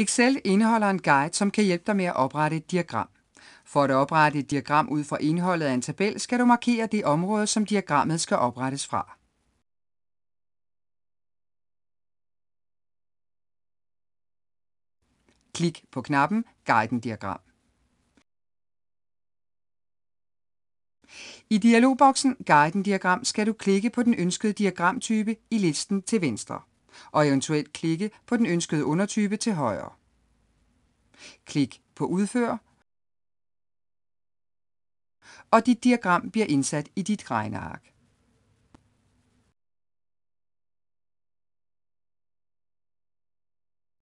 Excel indeholder en guide, som kan hjælpe dig med at oprette et diagram. For at oprette et diagram ud fra indholdet af en tabel, skal du markere det område, som diagrammet skal oprettes fra. Klik på knappen Guiden diagram. I dialogboksen Guiden diagram skal du klikke på den ønskede diagramtype i listen til venstre og eventuelt klikke på den ønskede undertype til højre. Klik på Udfør, og dit diagram bliver indsat i dit regneark.